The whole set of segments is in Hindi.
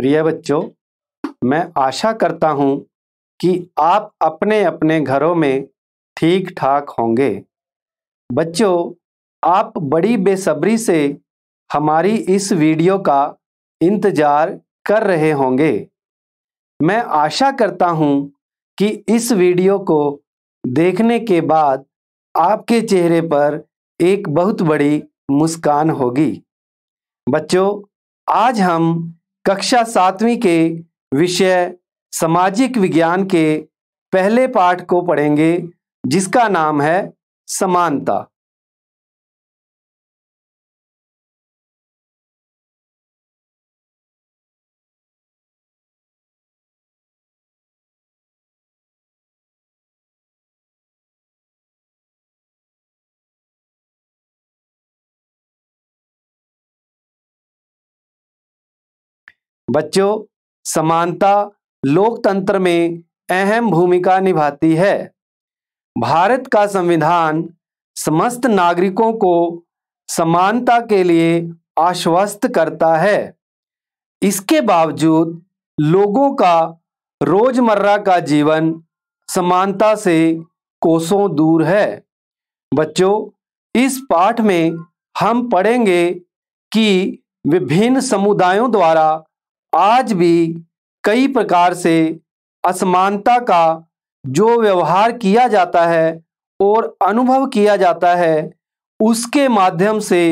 प्रिय बच्चों मैं आशा करता हूं कि आप अपने अपने घरों में ठीक ठाक होंगे बच्चों आप बड़ी बेसब्री से हमारी इस वीडियो का इंतज़ार कर रहे होंगे मैं आशा करता हूं कि इस वीडियो को देखने के बाद आपके चेहरे पर एक बहुत बड़ी मुस्कान होगी बच्चों आज हम कक्षा सातवीं के विषय सामाजिक विज्ञान के पहले पाठ को पढ़ेंगे जिसका नाम है समानता बच्चों समानता लोकतंत्र में अहम भूमिका निभाती है भारत का संविधान समस्त नागरिकों को समानता के लिए आश्वस्त करता है इसके बावजूद लोगों का रोजमर्रा का जीवन समानता से कोसों दूर है बच्चों इस पाठ में हम पढ़ेंगे कि विभिन्न समुदायों द्वारा आज भी कई प्रकार से असमानता का जो व्यवहार किया जाता है और अनुभव किया जाता है उसके माध्यम से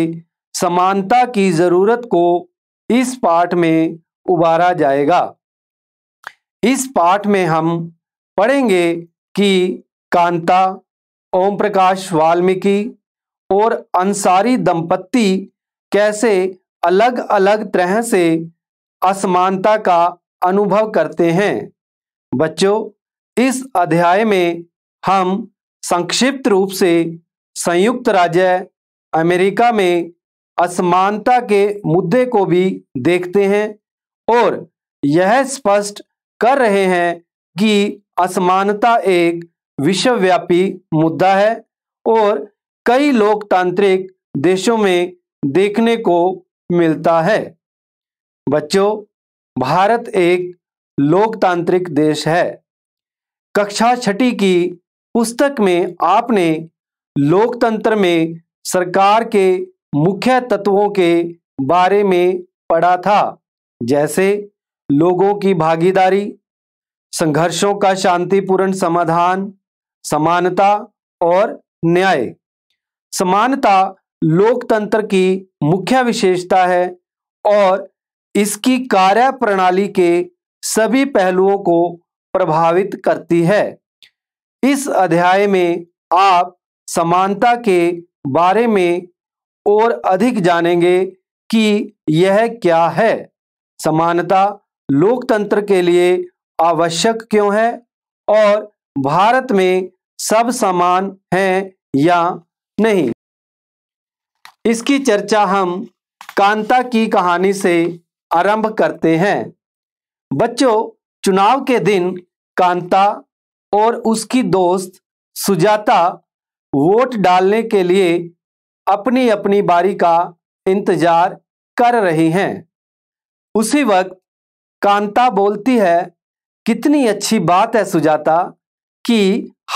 समानता की ज़रूरत को इस पाठ में उबारा जाएगा इस पाठ में हम पढ़ेंगे कि कांता ओम प्रकाश वाल्मीकि और अंसारी दंपत्ति कैसे अलग अलग तरह से असमानता का अनुभव करते हैं बच्चों इस अध्याय में हम संक्षिप्त रूप से संयुक्त राज्य अमेरिका में असमानता के मुद्दे को भी देखते हैं और यह स्पष्ट कर रहे हैं कि असमानता एक विश्वव्यापी मुद्दा है और कई लोकतांत्रिक देशों में देखने को मिलता है बच्चों भारत एक लोकतांत्रिक देश है कक्षा छठी की पुस्तक में आपने लोकतंत्र में सरकार के मुख्य तत्वों के बारे में पढ़ा था जैसे लोगों की भागीदारी संघर्षों का शांतिपूर्ण समाधान समानता और न्याय समानता लोकतंत्र की मुख्य विशेषता है और इसकी कार्य प्रणाली के सभी पहलुओं को प्रभावित करती है इस अध्याय में आप समानता के बारे में और अधिक जानेंगे कि यह क्या है समानता लोकतंत्र के लिए आवश्यक क्यों है और भारत में सब समान हैं या नहीं इसकी चर्चा हम कांता की कहानी से आरंभ करते हैं बच्चों चुनाव के दिन कांता और उसकी दोस्त सुजाता वोट डालने के लिए अपनी अपनी बारी का इंतजार कर रही हैं उसी वक्त कांता बोलती है कितनी अच्छी बात है सुजाता कि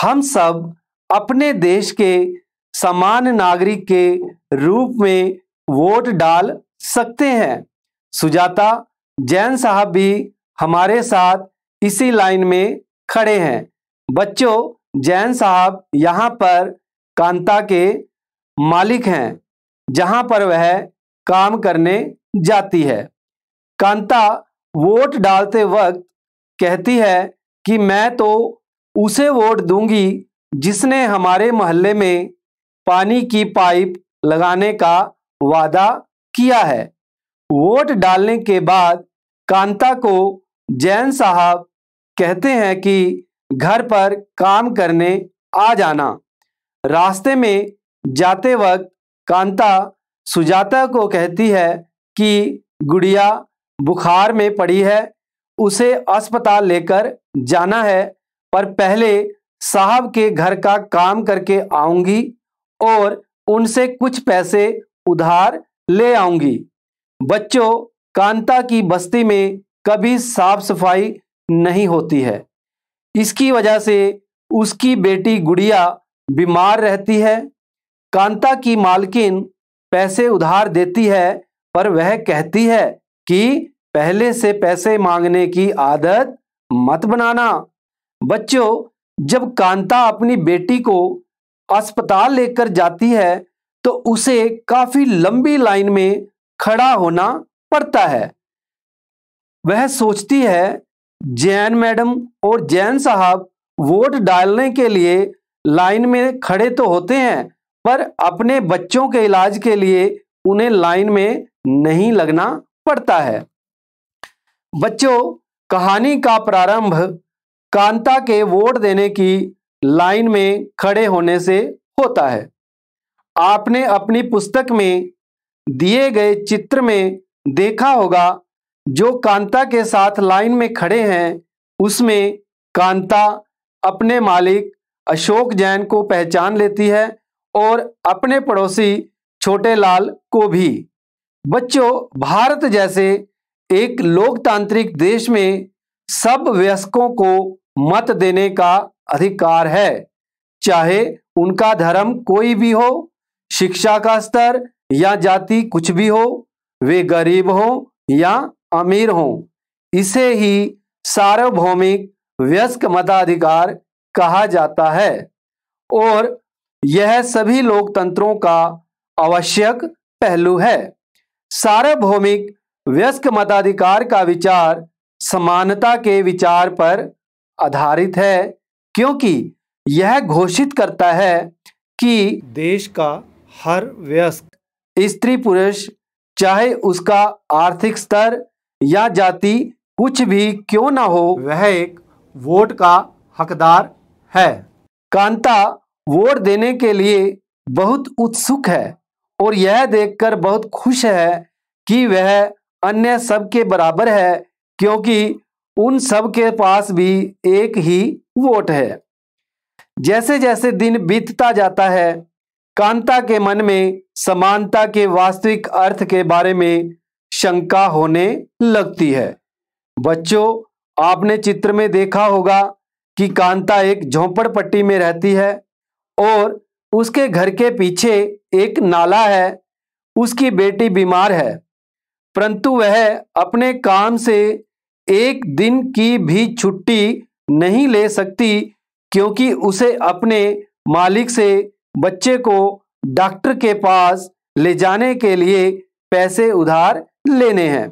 हम सब अपने देश के समान नागरिक के रूप में वोट डाल सकते हैं सुजाता जैन साहब भी हमारे साथ इसी लाइन में खड़े हैं बच्चों जैन साहब यहाँ पर कांता के मालिक हैं जहाँ पर वह काम करने जाती है कांता वोट डालते वक्त कहती है कि मैं तो उसे वोट दूंगी जिसने हमारे मोहल्ले में पानी की पाइप लगाने का वादा किया है वोट डालने के बाद कांता को जैन साहब कहते हैं कि घर पर काम करने आ जाना रास्ते में जाते वक्त कांता सुजाता को कहती है कि गुड़िया बुखार में पड़ी है उसे अस्पताल लेकर जाना है पर पहले साहब के घर का काम करके आऊंगी और उनसे कुछ पैसे उधार ले आऊंगी बच्चों कांता की बस्ती में कभी साफ सफाई नहीं होती है इसकी वजह से उसकी बेटी गुड़िया बीमार रहती है कांता की मालकिन पैसे उधार देती है पर वह कहती है कि पहले से पैसे मांगने की आदत मत बनाना बच्चों जब कांता अपनी बेटी को अस्पताल लेकर जाती है तो उसे काफ़ी लंबी लाइन में खड़ा होना पड़ता है वह सोचती है जैन मैडम और जैन साहब वोट डालने के लिए लाइन में खड़े तो होते हैं पर अपने बच्चों के इलाज के लिए उन्हें लाइन में नहीं लगना पड़ता है बच्चों कहानी का प्रारंभ कांता के वोट देने की लाइन में खड़े होने से होता है आपने अपनी पुस्तक में दिए गए चित्र में देखा होगा जो कांता के साथ लाइन में खड़े हैं उसमें कांता अपने मालिक अशोक जैन को पहचान लेती है और अपने पड़ोसी छोटे लाल को भी बच्चों भारत जैसे एक लोकतांत्रिक देश में सब वयस्कों को मत देने का अधिकार है चाहे उनका धर्म कोई भी हो शिक्षा का स्तर या जाति कुछ भी हो वे गरीब हो या अमीर हो इसे ही सार्वभौमिक व्यस्क मताधिकार कहा जाता है और यह सभी लोकतंत्रों का आवश्यक पहलू है सार्वभौमिक व्यस्क मताधिकार का विचार समानता के विचार पर आधारित है क्योंकि यह घोषित करता है कि देश का हर व्यस्क स्त्री पुरुष चाहे उसका आर्थिक स्तर या जाति कुछ भी क्यों ना हो वह एक वोट का हकदार है कांता वोट देने के लिए बहुत उत्सुक है और यह देखकर बहुत खुश है कि वह अन्य सब के बराबर है क्योंकि उन सब के पास भी एक ही वोट है जैसे जैसे दिन बीतता जाता है कांता के मन में समानता के वास्तविक अर्थ के बारे में शंका होने लगती है बच्चों आपने चित्र में देखा होगा कि कांता एक झोंपड़पट्टी में रहती है और उसके घर के पीछे एक नाला है उसकी बेटी बीमार है परंतु वह अपने काम से एक दिन की भी छुट्टी नहीं ले सकती क्योंकि उसे अपने मालिक से बच्चे को डॉक्टर के पास ले जाने के लिए पैसे उधार लेने हैं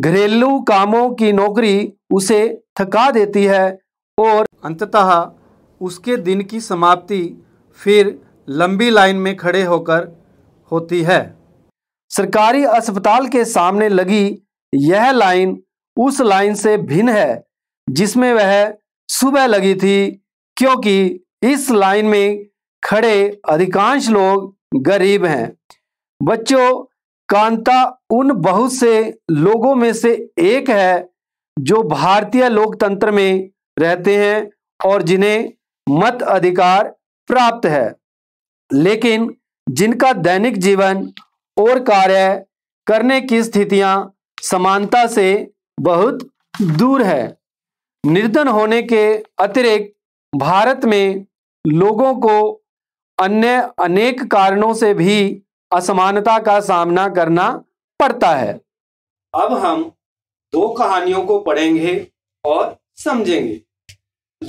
घरेलू कामों की नौकरी उसे थका देती है और अंततः उसके दिन की समाप्ति फिर लंबी लाइन में खड़े होकर होती है सरकारी अस्पताल के सामने लगी यह लाइन उस लाइन से भिन्न है जिसमें वह सुबह लगी थी क्योंकि इस लाइन में खड़े अधिकांश लोग गरीब हैं बच्चों कांता उन बहुत से लोगों में से एक है जो भारतीय लोकतंत्र में रहते हैं और जिन्हें मत अधिकार प्राप्त है लेकिन जिनका दैनिक जीवन और कार्य करने की स्थितियां समानता से बहुत दूर है निर्धन होने के अतिरिक्त भारत में लोगों को अन्य अनेक कारणों से भी असमानता का सामना करना पड़ता है अब हम दो कहानियों को पढ़ेंगे और समझेंगे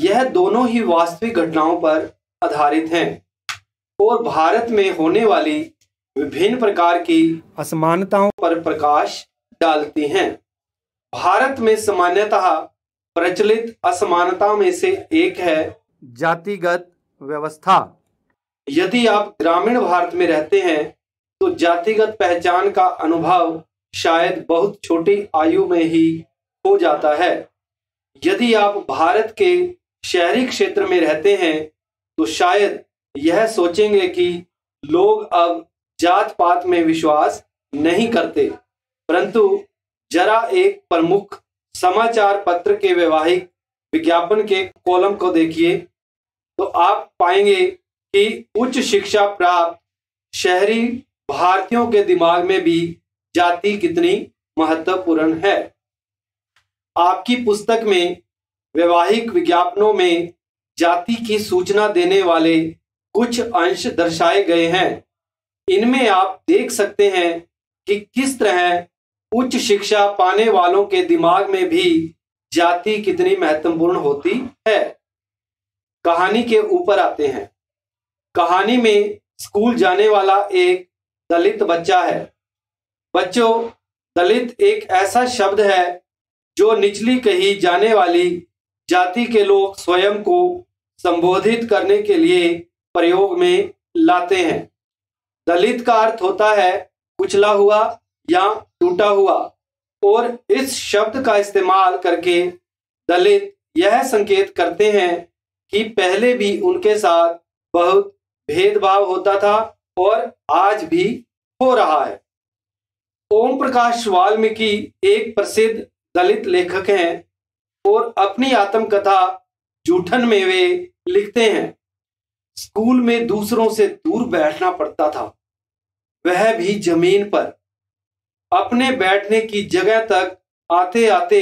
यह दोनों ही वास्तविक घटनाओं पर आधारित हैं और भारत में होने वाली विभिन्न प्रकार की असमानताओं पर प्रकाश डालती हैं भारत में सामान्यतः प्रचलित असमानता में से एक है जातिगत व्यवस्था यदि आप ग्रामीण भारत में रहते हैं तो जातिगत पहचान का अनुभव शायद बहुत छोटी आयु में ही हो जाता है यदि आप भारत के शहरी क्षेत्र में रहते हैं तो शायद यह सोचेंगे कि लोग अब जात पात में विश्वास नहीं करते परंतु जरा एक प्रमुख समाचार पत्र के वैवाहिक विज्ञापन के कॉलम को देखिए तो आप पाएंगे कि उच्च शिक्षा प्राप्त शहरी भारतीयों के दिमाग में भी जाति कितनी महत्वपूर्ण है आपकी पुस्तक में वैवाहिक विज्ञापनों में जाति की सूचना देने वाले कुछ अंश दर्शाए गए हैं इनमें आप देख सकते हैं कि किस तरह उच्च शिक्षा पाने वालों के दिमाग में भी जाति कितनी महत्वपूर्ण होती है कहानी के ऊपर आते हैं कहानी में स्कूल जाने वाला एक दलित बच्चा है बच्चों दलित एक ऐसा शब्द है जो निचली कही जाने वाली जाति के लोग स्वयं को संबोधित करने के लिए प्रयोग में लाते हैं दलित का अर्थ होता है कुचला हुआ या टूटा हुआ और इस शब्द का इस्तेमाल करके दलित यह संकेत करते हैं कि पहले भी उनके साथ बहुत भेदभाव होता था और आज भी हो रहा है ओम प्रकाश वाल्मीकि एक प्रसिद्ध दलित लेखक हैं और अपनी आत्मकथा जूठन में वे लिखते हैं स्कूल में दूसरों से दूर बैठना पड़ता था वह भी जमीन पर अपने बैठने की जगह तक आते आते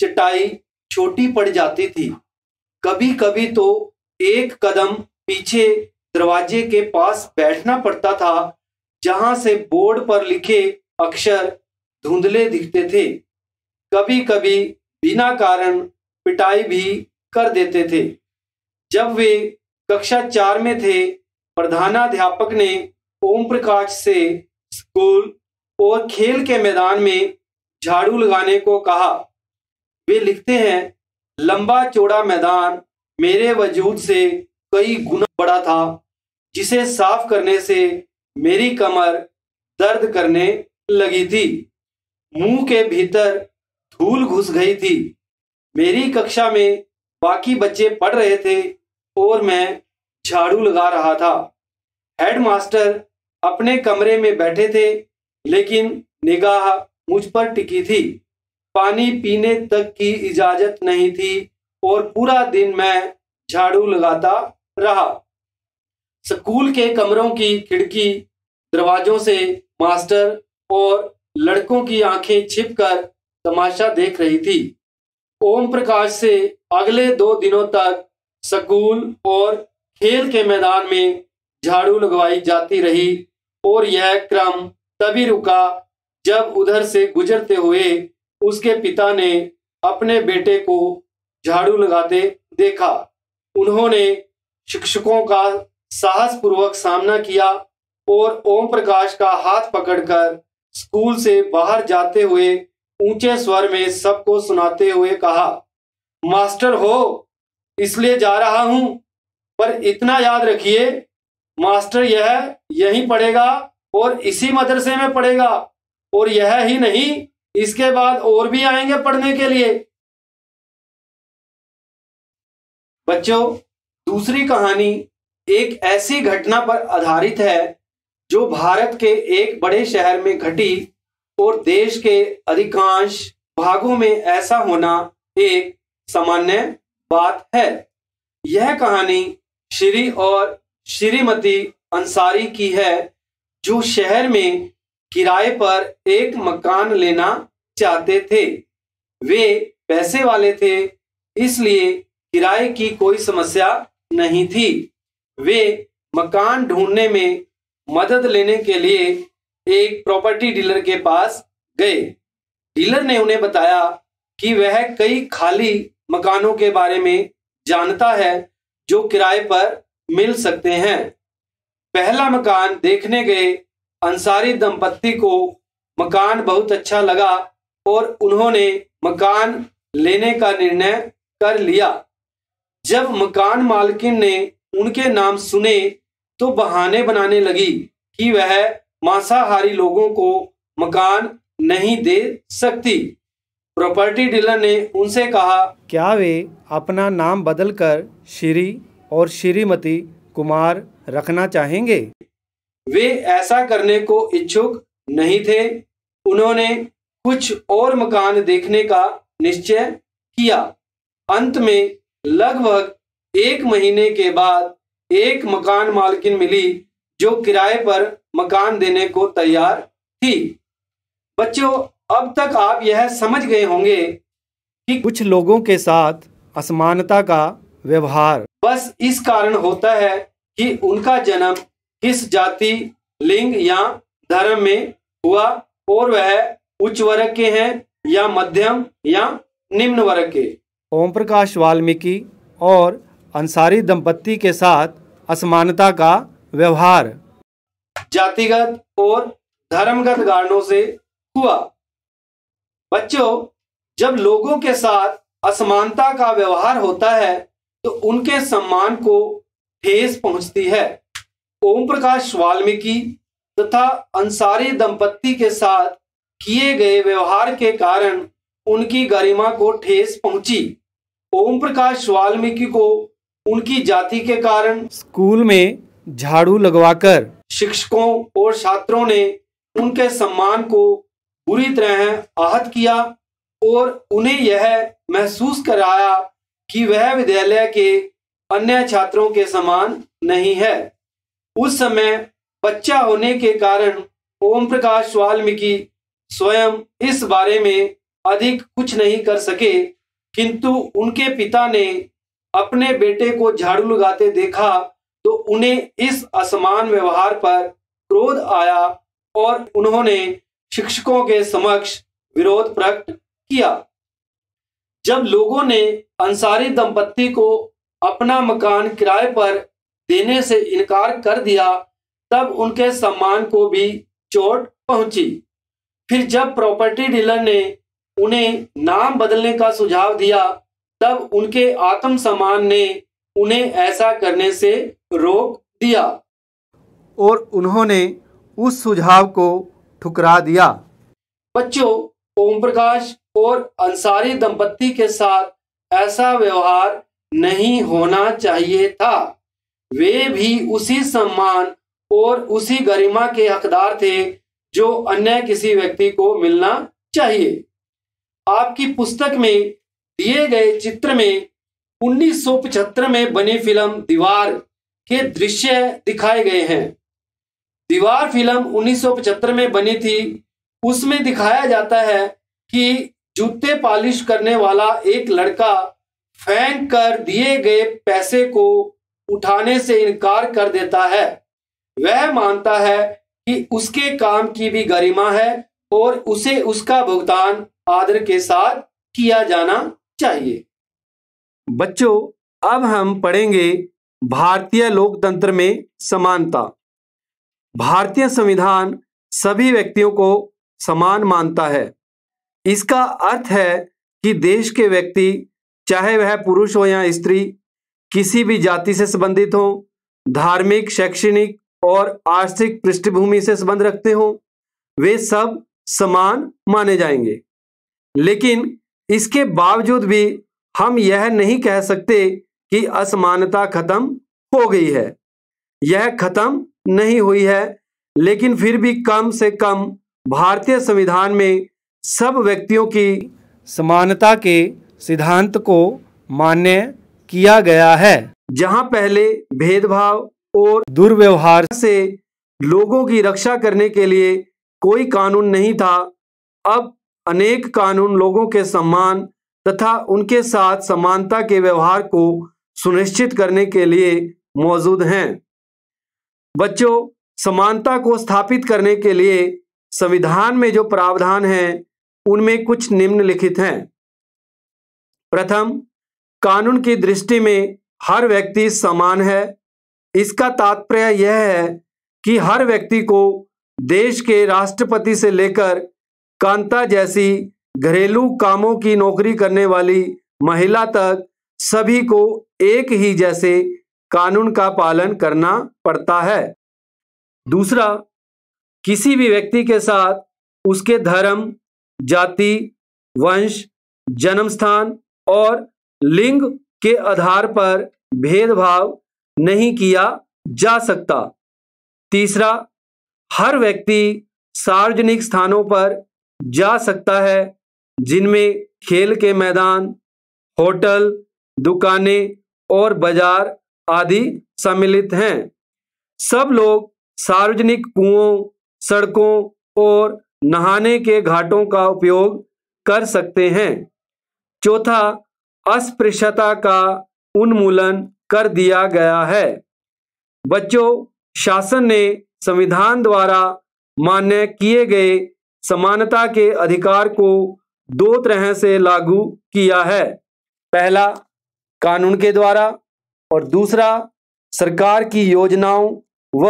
चटाई छोटी पड़ जाती थी कभी कभी तो एक कदम पीछे दरवाजे के पास बैठना पड़ता था जहां से बोर्ड पर लिखे अक्षर धुंधले दिखते थे कभी कभी बिना कारण पिटाई भी कर देते थे जब वे कक्षा चार में थे प्रधानाध्यापक ने ओम प्रकाश से स्कूल और खेल के मैदान में झाड़ू लगाने को कहा वे लिखते हैं लंबा चौड़ा मैदान मेरे वजूद से कई गुना बड़ा था जिसे साफ करने से मेरी कमर दर्द करने लगी थी मुंह के भीतर धूल घुस गई थी मेरी कक्षा में बाकी बच्चे पढ़ रहे थे और मैं झाड़ू लगा रहा था हेडमास्टर अपने कमरे में बैठे थे लेकिन निगाह मुझ पर टिकी थी पानी पीने तक की इजाजत नहीं थी और पूरा दिन मैं झाड़ू लगाता रहा स्कूल के कमरों की खिड़की दरवाजों से मास्टर और लड़कों की आंखें छिपकर तमाशा देख रही थी ओम प्रकाश से अगले दो दिनों तक स्कूल और खेल के मैदान में झाड़ू लगवाई जाती रही और यह क्रम तभी रुका जब उधर से गुजरते हुए उसके पिता ने अपने बेटे को झाड़ू लगाते देखा उन्होंने शिक्षकों का साहसपूर्वक सामना किया और ओम प्रकाश का हाथ पकड़कर स्कूल से बाहर जाते हुए ऊंचे स्वर में सबको सुनाते हुए कहा मास्टर हो इसलिए जा रहा हूं पर इतना याद रखिए मास्टर यह यहीं पढ़ेगा और इसी मदरसे में पढ़ेगा और यह ही नहीं इसके बाद और भी आएंगे पढ़ने के लिए बच्चों दूसरी कहानी एक ऐसी घटना पर आधारित है जो भारत के एक बड़े शहर में घटी और देश के अधिकांश भागों में ऐसा होना एक सामान्य बात है यह कहानी श्री और श्रीमती अंसारी की है जो शहर में किराए पर एक मकान लेना चाहते थे वे पैसे वाले थे इसलिए किराए की कोई समस्या नहीं थी वे मकान ढूंढने में मदद लेने के लिए एक प्रॉपर्टी डीलर के पास गए डीलर ने उन्हें बताया कि वह कई खाली मकानों के बारे में जानता है जो किराए पर मिल सकते हैं पहला मकान देखने गए अंसारी दंपत्ति को मकान बहुत अच्छा लगा और उन्होंने मकान लेने का निर्णय कर लिया जब मकान मालकिन ने उनके नाम सुने तो बहाने बनाने लगी कि वह मांसाहारी लोगों को मकान नहीं दे सकती प्रॉपर्टी डीलर ने उनसे कहा क्या वे अपना नाम बदलकर श्री और श्रीमती कुमार रखना चाहेंगे वे ऐसा करने को इच्छुक नहीं थे उन्होंने कुछ और मकान देखने का निश्चय किया अंत में लगभग एक महीने के बाद एक मकान मालकिन मिली जो किराए पर मकान देने को तैयार थी बच्चों अब तक आप यह समझ गए होंगे कि कुछ लोगों के साथ असमानता का व्यवहार बस इस कारण होता है कि उनका जन्म किस जाति लिंग या धर्म में हुआ और वह उच्च वर्ग के हैं या मध्यम या निम्न वर्ग के ओम प्रकाश वाल्मीकि और अंसारी दंपत्ति के साथ असमानता का व्यवहार जातिगत और धर्मगत कारणों से हुआ बच्चों जब लोगों के साथ असमानता का व्यवहार होता है तो उनके सम्मान को ठेस पहुंचती है ओम प्रकाश वाल्मीकि तथा अंसारी दंपत्ति के साथ किए गए व्यवहार के कारण उनकी गरिमा को ठेस पहुंची ओम प्रकाश वाल्मीकि को उनकी जाति के कारण स्कूल में झाड़ू लगवाकर शिक्षकों और छात्रों ने उनके सम्मान को बुरी तरह आहत किया और उन्हें यह महसूस कराया कि वह विद्यालय के अन्य छात्रों के समान नहीं है उस समय बच्चा होने के कारण ओम प्रकाश वाल्मीकि स्वयं इस बारे में अधिक कुछ नहीं कर सके किंतु उनके पिता ने अपने बेटे को झाड़ू लगाते देखा तो उन्हें इस असमान व्यवहार पर क्रोध आया और उन्होंने शिक्षकों के समक्ष विरोध प्रकट किया जब लोगों ने अंसारी दंपत्ति को अपना मकान किराए पर देने से इनकार कर दिया तब उनके सम्मान को भी चोट पहुंची फिर जब प्रॉपर्टी डीलर ने उन्हें नाम बदलने का सुझाव दिया तब उनके आत्म सम्मान ने उन्हें ऐसा करने से रोक दिया और उन्होंने उस सुझाव को ठुकरा दिया बच्चों ओम प्रकाश और अंसारी दंपत्ति के साथ ऐसा व्यवहार नहीं होना चाहिए था वे भी उसी सम्मान और उसी गरिमा के हकदार थे जो अन्य किसी व्यक्ति को मिलना चाहिए आपकी पुस्तक में दिए गए चित्र में 1975 में बनी फिल्म दीवार के दृश्य दिखाए गए हैं दीवार फिल्म 1975 में बनी थी उसमें दिखाया जाता है कि जूते पॉलिश करने वाला एक लड़का फेंक कर दिए गए पैसे को उठाने से इनकार कर देता है वह मानता है कि उसके काम की भी गरिमा है और उसे उसका भुगतान आदर के साथ किया जाना चाहिए बच्चों अब हम पढ़ेंगे भारतीय लोकतंत्र में समानता भारतीय संविधान सभी व्यक्तियों को समान मानता है इसका अर्थ है कि देश के व्यक्ति चाहे वह पुरुष हो या स्त्री किसी भी जाति से संबंधित हो धार्मिक शैक्षणिक और आर्थिक पृष्ठभूमि से संबंध रखते हों वे सब समान माने जाएंगे लेकिन इसके बावजूद भी हम यह नहीं कह सकते कि असमानता खत्म हो गई है यह खत्म नहीं हुई है लेकिन फिर भी कम से कम भारतीय संविधान में सब व्यक्तियों की समानता के सिद्धांत को मान्य किया गया है जहां पहले भेदभाव और दुर्व्यवहार से लोगों की रक्षा करने के लिए कोई कानून नहीं था अब अनेक कानून लोगों के सम्मान तथा उनके साथ समानता के व्यवहार को सुनिश्चित करने के लिए मौजूद हैं बच्चों समानता को स्थापित करने के लिए संविधान में जो प्रावधान हैं उनमें कुछ निम्नलिखित हैं प्रथम कानून की दृष्टि में हर व्यक्ति समान है इसका तात्पर्य यह है कि हर व्यक्ति को देश के राष्ट्रपति से लेकर कांता जैसी घरेलू कामों की नौकरी करने वाली महिला तक सभी को एक ही जैसे कानून का पालन करना पड़ता है दूसरा किसी भी व्यक्ति के साथ उसके धर्म जाति वंश जन्म स्थान और लिंग के आधार पर भेदभाव नहीं किया जा सकता तीसरा हर व्यक्ति सार्वजनिक स्थानों पर जा सकता है जिनमें खेल के मैदान होटल दुकानें और बाजार आदि सम्मिलित हैं सब लोग सार्वजनिक कुओं सड़कों और नहाने के घाटों का उपयोग कर सकते हैं चौथा अस्पृश्यता का उन्मूलन कर दिया गया है बच्चों शासन ने संविधान द्वारा मान्य किए गए समानता के अधिकार को दो तरह से लागू किया है पहला कानून के द्वारा और दूसरा सरकार की योजनाओं व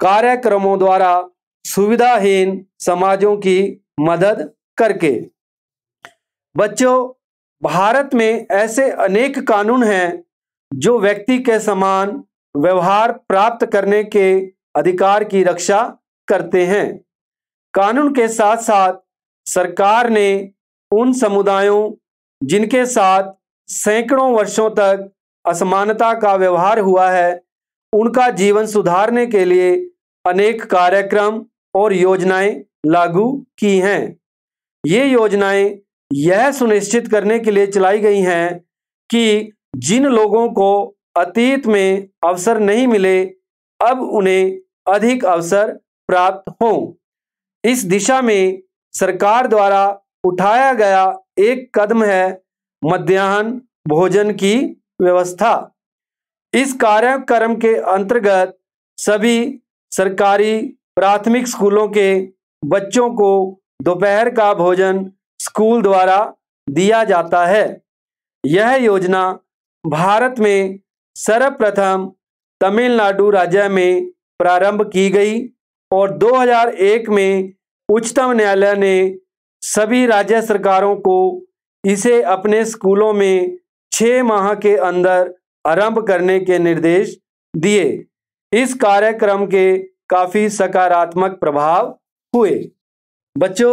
कार्यक्रमों द्वारा सुविधाहीन समाजों की मदद करके बच्चों भारत में ऐसे अनेक कानून हैं जो व्यक्ति के समान व्यवहार प्राप्त करने के अधिकार की रक्षा करते हैं कानून के साथ साथ सरकार ने उन समुदायों जिनके साथ सैकड़ों वर्षों तक असमानता का व्यवहार हुआ है उनका जीवन सुधारने के लिए अनेक कार्यक्रम और योजनाएं लागू की हैं ये योजनाएं यह सुनिश्चित करने के लिए चलाई गई हैं कि जिन लोगों को अतीत में अवसर नहीं मिले अब उन्हें अधिक अवसर प्राप्त हों इस दिशा में सरकार द्वारा उठाया गया एक कदम है मध्यान्ह भोजन की व्यवस्था इस कार्यक्रम के अंतर्गत सभी सरकारी प्राथमिक स्कूलों के बच्चों को दोपहर का भोजन स्कूल द्वारा दिया जाता है यह योजना भारत में सर्वप्रथम तमिलनाडु राज्य में प्रारंभ की गई और 2001 में उच्चतम न्यायालय ने सभी राज्य सरकारों को इसे अपने स्कूलों में छः माह के अंदर आरंभ करने के निर्देश दिए इस कार्यक्रम के काफ़ी सकारात्मक प्रभाव हुए बच्चों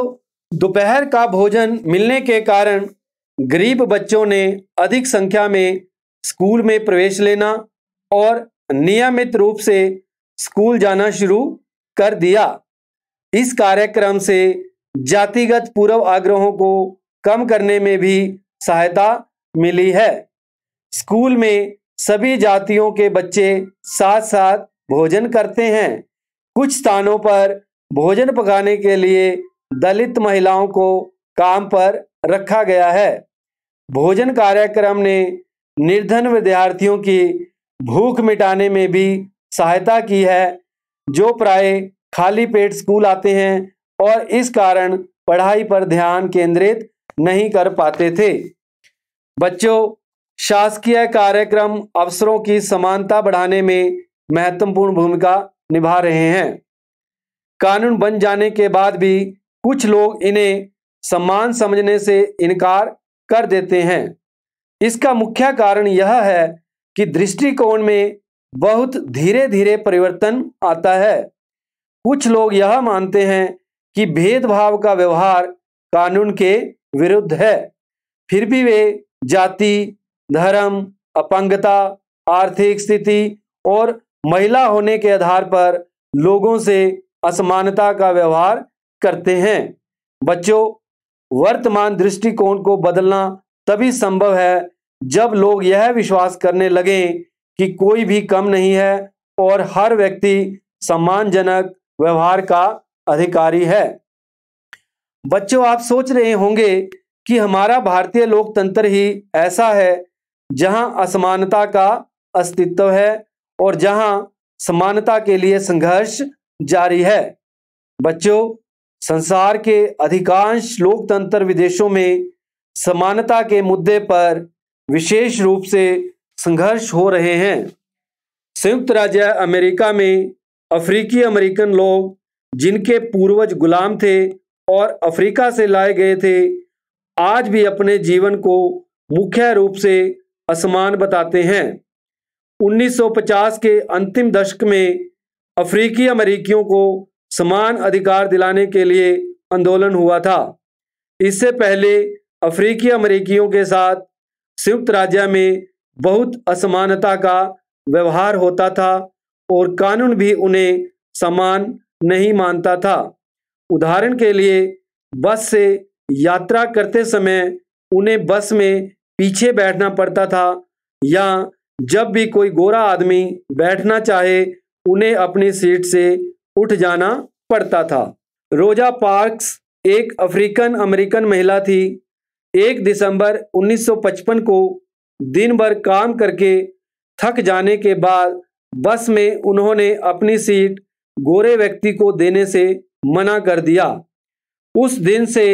दोपहर का भोजन मिलने के कारण गरीब बच्चों ने अधिक संख्या में स्कूल में प्रवेश लेना और नियमित रूप से स्कूल जाना शुरू कर दिया इस कार्यक्रम से जातिगत पूर्व आग्रहों को कम करने में भी सहायता मिली है स्कूल में सभी जातियों के बच्चे साथ साथ भोजन करते हैं कुछ स्थानों पर भोजन पकाने के लिए दलित महिलाओं को काम पर रखा गया है भोजन कार्यक्रम ने निर्धन विद्यार्थियों की भूख मिटाने में भी सहायता की है जो प्राय खाली पेट स्कूल आते हैं और इस कारण पढ़ाई पर ध्यान केंद्रित नहीं कर पाते थे बच्चों शासकीय कार्यक्रम अवसरों की समानता बढ़ाने में महत्वपूर्ण भूमिका निभा रहे हैं कानून बन जाने के बाद भी कुछ लोग इन्हें सम्मान समझने से इनकार कर देते हैं इसका मुख्य कारण यह है कि दृष्टिकोण में बहुत धीरे धीरे परिवर्तन आता है कुछ लोग यह मानते हैं कि भेदभाव का व्यवहार कानून के विरुद्ध है फिर भी वे जाति धर्म अपंगता आर्थिक स्थिति और महिला होने के आधार पर लोगों से असमानता का व्यवहार करते हैं बच्चों वर्तमान दृष्टिकोण को बदलना तभी संभव है जब लोग यह विश्वास करने लगें कि कोई भी कम नहीं है और हर व्यक्ति सम्मानजनक व्यवहार का अधिकारी है बच्चों आप सोच रहे होंगे कि हमारा भारतीय लोकतंत्र ही ऐसा है जहां असमानता का अस्तित्व है और जहां समानता के लिए संघर्ष जारी है बच्चों संसार के अधिकांश लोकतंत्र विदेशों में समानता के मुद्दे पर विशेष रूप से संघर्ष हो रहे हैं संयुक्त राज्य अमेरिका में अफ्रीकी अमेरिकन लोग जिनके पूर्वज गुलाम थे और अफ्रीका से लाए गए थे आज भी अपने जीवन को मुख्य रूप से असमान बताते हैं 1950 के अंतिम दशक में अफ्रीकी अमेरिकियों को समान अधिकार दिलाने के लिए आंदोलन हुआ था इससे पहले अफ्रीकी अमेरिकियों के साथ संयुक्त राज्य में बहुत असमानता का व्यवहार होता था और कानून भी उन्हें समान नहीं मानता था उदाहरण के लिए बस से यात्रा करते समय उन्हें बस में पीछे बैठना पड़ता था या जब भी कोई गोरा आदमी बैठना चाहे उन्हें अपनी सीट से उठ जाना पड़ता था रोजा पार्क्स एक अफ्रीकन अमेरिकन महिला थी एक दिसंबर 1955 को दिन भर काम करके थक जाने के बाद बस में उन्होंने अपनी सीट गोरे व्यक्ति को देने से मना कर दिया उस दिन से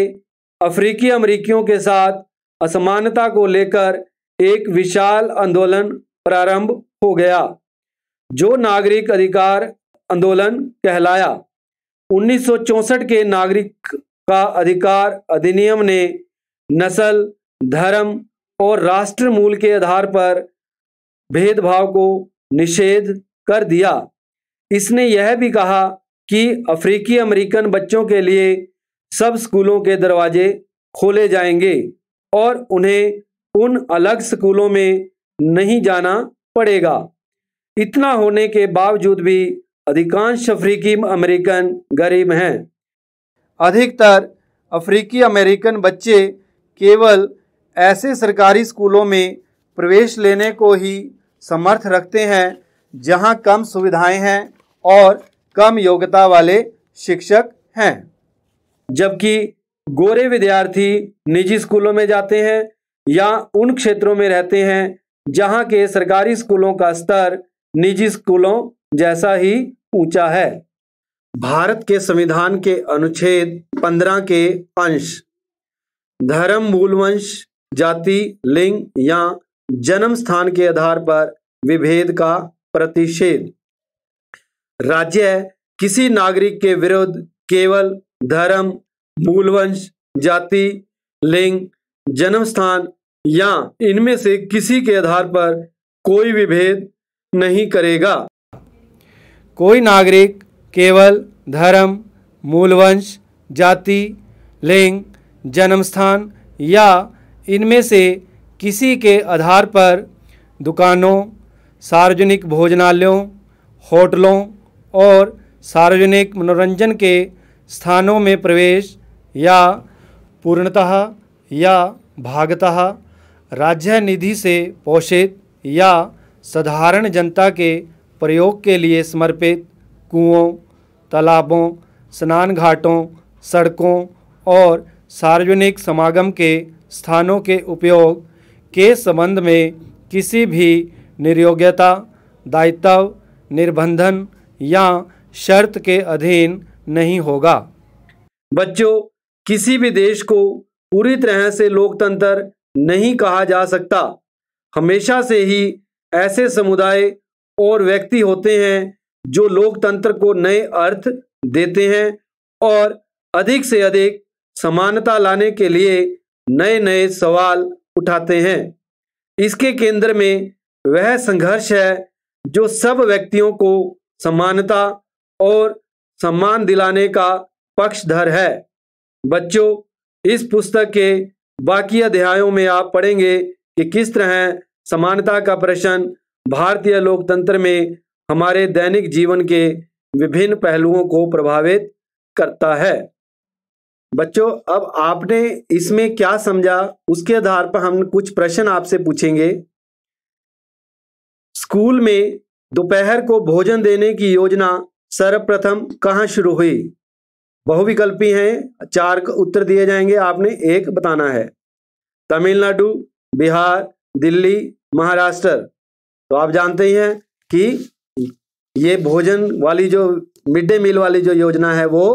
अफ्रीकी अमरीकियों के साथ असमानता को लेकर एक विशाल आंदोलन प्रारंभ हो गया जो नागरिक अधिकार आंदोलन कहलाया 1964 के नागरिक का अधिकार अधिनियम ने नस्ल धर्म और राष्ट्र मूल के आधार पर भेदभाव को निषेध कर दिया इसने यह भी कहा कि अफ्रीकी अमेरिकन बच्चों के लिए सब स्कूलों के दरवाजे खोले जाएंगे और उन्हें उन अलग स्कूलों में नहीं जाना पड़ेगा इतना होने के बावजूद भी अधिकांश अफ्रीकी अमेरिकन गरीब हैं अधिकतर अफ्रीकी अमेरिकन बच्चे केवल ऐसे सरकारी स्कूलों में प्रवेश लेने को ही समर्थ रखते हैं जहां कम सुविधाएं हैं और कम योग्यता वाले शिक्षक हैं जबकि गोरे विद्यार्थी निजी स्कूलों में जाते हैं या उन क्षेत्रों में रहते हैं जहां के सरकारी स्कूलों का स्तर निजी स्कूलों जैसा ही ऊंचा है भारत के संविधान के अनुच्छेद 15 के अंश धर्म मूलवंश जाति लिंग या जन्म स्थान के आधार पर विभेद का प्रतिषेध राज्य किसी नागरिक के विरुद्ध केवल धर्म मूलवंश जाति लिंग जन्म स्थान या इनमें से किसी के आधार पर कोई विभेद नहीं करेगा कोई नागरिक केवल धर्म मूलवंश जाति लिंग जन्म स्थान या इनमें से किसी के आधार पर दुकानों सार्वजनिक भोजनालयों होटलों और सार्वजनिक मनोरंजन के स्थानों में प्रवेश या पूर्णतः या भागतः राज्य निधि से पोषित या साधारण जनता के प्रयोग के लिए समर्पित कुओं तालाबों स्नान घाटों सड़कों और सार्वजनिक समागम के स्थानों के उपयोग के संबंध में किसी भी निर्योग्यता दायित्व निर्बंधन या शर्त के अधीन नहीं होगा बच्चों किसी भी देश को पूरी तरह से लोकतंत्र नहीं कहा जा सकता हमेशा से ही ऐसे समुदाय और व्यक्ति होते हैं जो लोकतंत्र को नए अर्थ देते हैं और अधिक से अधिक समानता लाने के लिए नए नए सवाल उठाते हैं इसके केंद्र में वह संघर्ष है जो सब व्यक्तियों को समानता और सम्मान दिलाने का पक्षधर है बच्चों इस पुस्तक के बाकी अध्यायों में आप पढ़ेंगे कि किस तरह समानता का प्रश्न भारतीय लोकतंत्र में हमारे दैनिक जीवन के विभिन्न पहलुओं को प्रभावित करता है बच्चों अब आपने इसमें क्या समझा उसके आधार पर हम कुछ प्रश्न आपसे पूछेंगे स्कूल में दोपहर को भोजन देने की योजना सर्वप्रथम कहाँ शुरू हुई बहुविकल्पी हैं चार उत्तर दिए जाएंगे आपने एक बताना है तमिलनाडु बिहार दिल्ली महाराष्ट्र तो आप जानते ही हैं कि ये भोजन वाली जो मिड डे मील वाली जो योजना है वो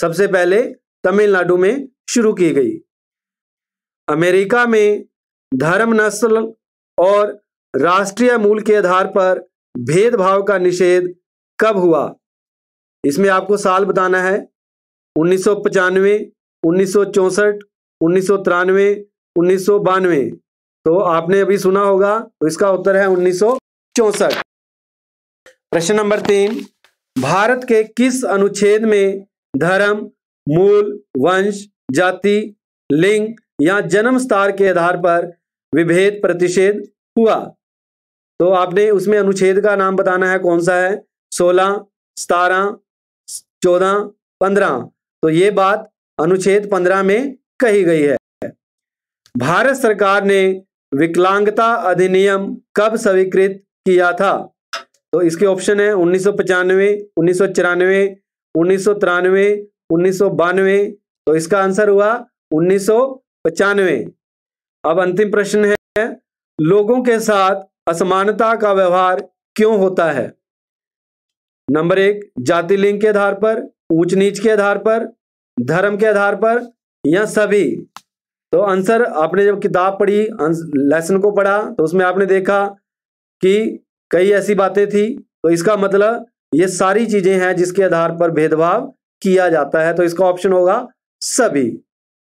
सबसे पहले तमिलनाडु में शुरू की गई अमेरिका में धर्म नस्ल और राष्ट्रीय मूल के आधार पर भेदभाव का निषेध कब हुआ इसमें आपको साल बताना है उन्नीस सौ पचानवे उन्नीस सौ चौसठ उन्नीस सौ तिरानवे उन्नीस सौ बानवे तो आपने अभी सुना होगा तो इसका उत्तर है उन्नीस सौ प्रश्न नंबर तीन भारत के किस अनुच्छेद में धर्म मूल वंश जाति लिंग या जन्म स्तर के आधार पर विभेद प्रतिषेध हुआ तो आपने उसमें अनुच्छेद का नाम बताना है कौन सा है सोलह सतारह चौदह पंद्रह तो ये बात अनुच्छेद पंद्रह में कही गई है भारत सरकार ने विकलांगता अधिनियम कब स्वीकृत किया था तो इसके ऑप्शन है उन्नीस सौ पचानवे उन्नीस सौ चौरानवे उन्नीस सौ तिरानवे उन्नीस तो इसका आंसर हुआ उन्नीस अब अंतिम प्रश्न है लोगों के साथ असमानता का व्यवहार क्यों होता है नंबर एक जाति लिंग के आधार पर ऊंच नीच के आधार पर धर्म के आधार पर या सभी तो आंसर आपने जब किताब पढ़ी लेसन को पढ़ा तो उसमें आपने देखा कि कई ऐसी बातें थी तो इसका मतलब ये सारी चीजें हैं जिसके आधार पर भेदभाव किया जाता है तो इसका ऑप्शन होगा सभी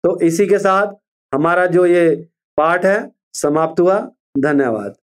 तो इसी के साथ हमारा जो ये पाठ है समाप्त हुआ धन्यवाद